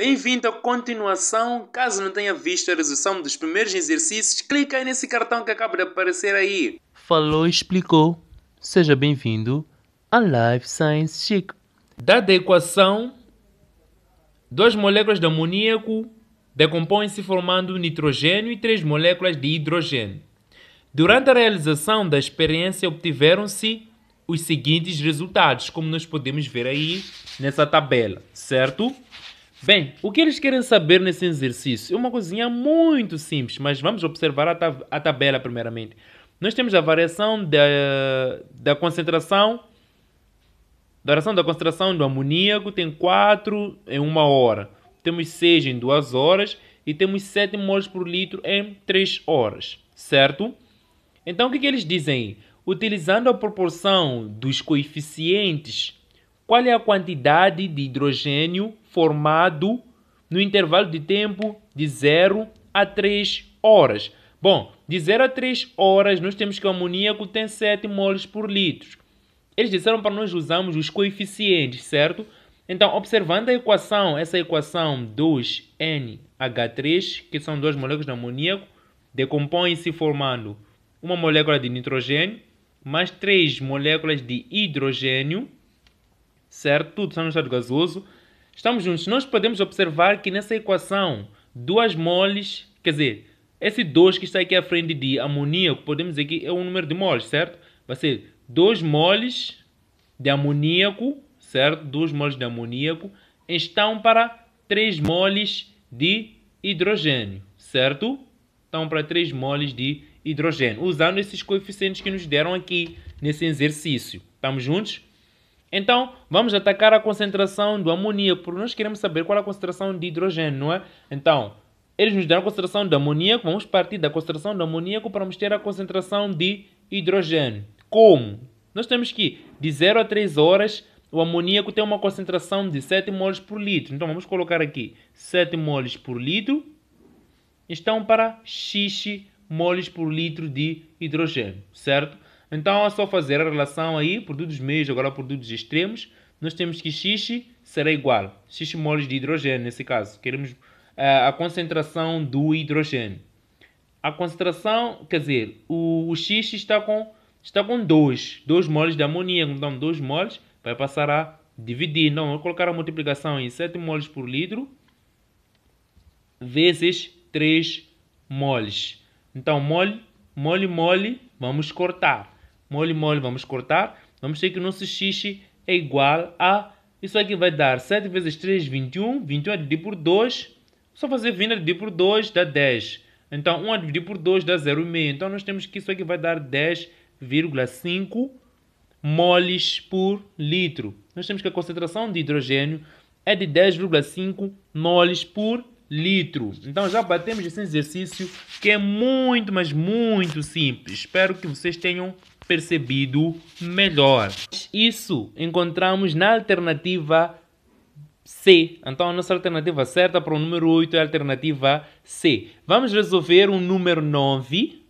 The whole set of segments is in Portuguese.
Tem vindo a continuação. Caso não tenha visto a resolução dos primeiros exercícios, clica aí nesse cartão que acaba de aparecer aí. Falou, explicou. Seja bem-vindo a Life Science Chic. Dada a equação, duas moléculas de amoníaco decompõem-se formando nitrogênio e três moléculas de hidrogênio. Durante a realização da experiência, obtiveram-se os seguintes resultados, como nós podemos ver aí nessa tabela, certo? Bem, o que eles querem saber nesse exercício é uma coisinha muito simples, mas vamos observar a, tab a tabela primeiramente. Nós temos a variação da, da concentração da variação da concentração do amoníaco tem 4 em 1 hora, temos 6 em 2 horas e temos 7 moles por litro em 3 horas, certo? Então o que, que eles dizem? Utilizando a proporção dos coeficientes qual é a quantidade de hidrogênio formado no intervalo de tempo de 0 a 3 horas. Bom, de 0 a 3 horas nós temos que o amoníaco tem 7 moles por litro. Eles disseram para nós usarmos os coeficientes, certo? Então, observando a equação, essa equação 2NH3, que são duas moléculas de amoníaco, decompõem-se formando uma molécula de nitrogênio mais três moléculas de hidrogênio certo? Tudo está no estado gasoso. Estamos juntos. Nós podemos observar que nessa equação, duas moles, quer dizer, esse 2 que está aqui à frente de amoníaco, podemos dizer que é o número de moles, certo? Vai ser 2 moles de amoníaco, certo? 2 moles de amoníaco estão para 3 moles de hidrogênio, certo? Estão para 3 moles de hidrogênio, usando esses coeficientes que nos deram aqui nesse exercício. Estamos juntos? Então, vamos atacar a concentração do amoníaco, porque nós queremos saber qual é a concentração de hidrogênio, não é? Então, eles nos deram a concentração de amoníaco, vamos partir da concentração do amoníaco para ter a concentração de hidrogênio. Como? Nós temos que, de 0 a 3 horas, o amoníaco tem uma concentração de 7 moles por litro. Então, vamos colocar aqui 7 moles por litro, estão para x moles por litro de hidrogênio, certo? Então é só fazer a relação aí, produtos meios, agora produtos extremos. Nós temos que x será igual, x moles de hidrogênio nesse caso. Queremos eh, a concentração do hidrogênio. A concentração, quer dizer, o, o está com, está com 2, 2 moles de amoníaco, então 2 moles vai passar a dividir. não vou colocar a multiplicação em 7 moles por litro vezes 3 moles. Então, mole, mole, mole, vamos cortar mole mole, vamos cortar, vamos ter que o nosso x é igual a, isso aqui vai dar 7 vezes 3, 21, 21 é dividido por 2, só fazer 20 é dividido por 2 dá 10, então 1 é dividido por 2 dá 0,5, então nós temos que isso aqui vai dar 10,5 moles por litro. Nós temos que a concentração de hidrogênio é de 10,5 moles por litro. Então já batemos esse exercício que é muito, mas muito simples. Espero que vocês tenham percebido melhor. Isso encontramos na alternativa C. Então a nossa alternativa certa para o número 8 é a alternativa C. Vamos resolver o número 9.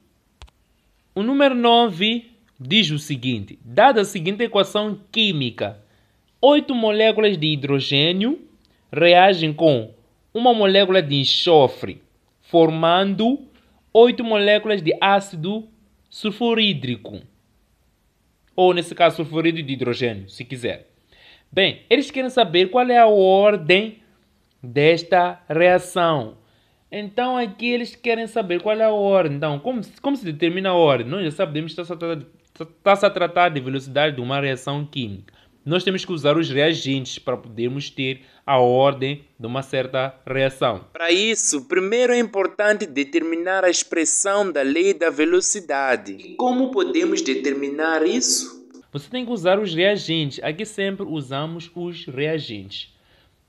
O número 9 diz o seguinte: dada a seguinte equação química, 8 moléculas de hidrogênio reagem com uma molécula de enxofre, formando 8 moléculas de ácido sulfurídrico ou nesse caso sulfurido de hidrogênio, se quiser. Bem, eles querem saber qual é a ordem desta reação. Então aqui eles querem saber qual é a ordem. Então, como, como se determina a ordem? Nós já sabemos que está-se a tratar de velocidade de uma reação química. Nós temos que usar os reagentes para podermos ter a ordem de uma certa reação. Para isso, primeiro é importante determinar a expressão da lei da velocidade. E como podemos determinar isso? Você tem que usar os reagentes. Aqui sempre usamos os reagentes.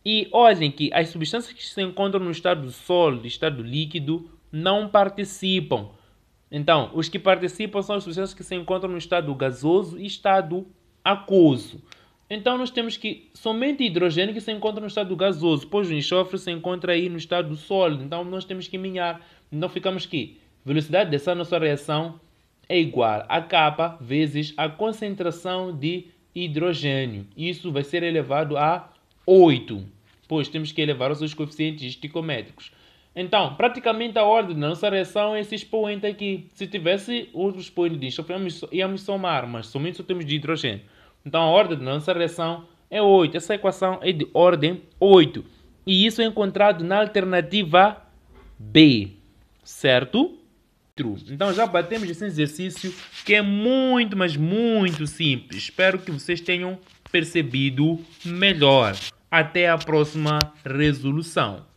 E olhem que as substâncias que se encontram no estado sólido, estado líquido, não participam. Então, os que participam são as substâncias que se encontram no estado gasoso e estado aquoso. Então, nós temos que somente hidrogênio que se encontra no estado gasoso, pois o enxofre se encontra aí no estado sólido. Então, nós temos que minhar. Então, ficamos que velocidade dessa nossa reação é igual a K vezes a concentração de hidrogênio. Isso vai ser elevado a 8, pois temos que elevar os seus coeficientes esticométricos. Então, praticamente a ordem da nossa reação é esse expoente aqui. Se tivesse outro expoente disto, íamos somar, mas somente só temos de hidrogênio. Então, a ordem da nossa reação é 8. Essa equação é de ordem 8. E isso é encontrado na alternativa B, certo? Então já batemos esse exercício que é muito, mas muito simples. Espero que vocês tenham percebido melhor. Até a próxima resolução.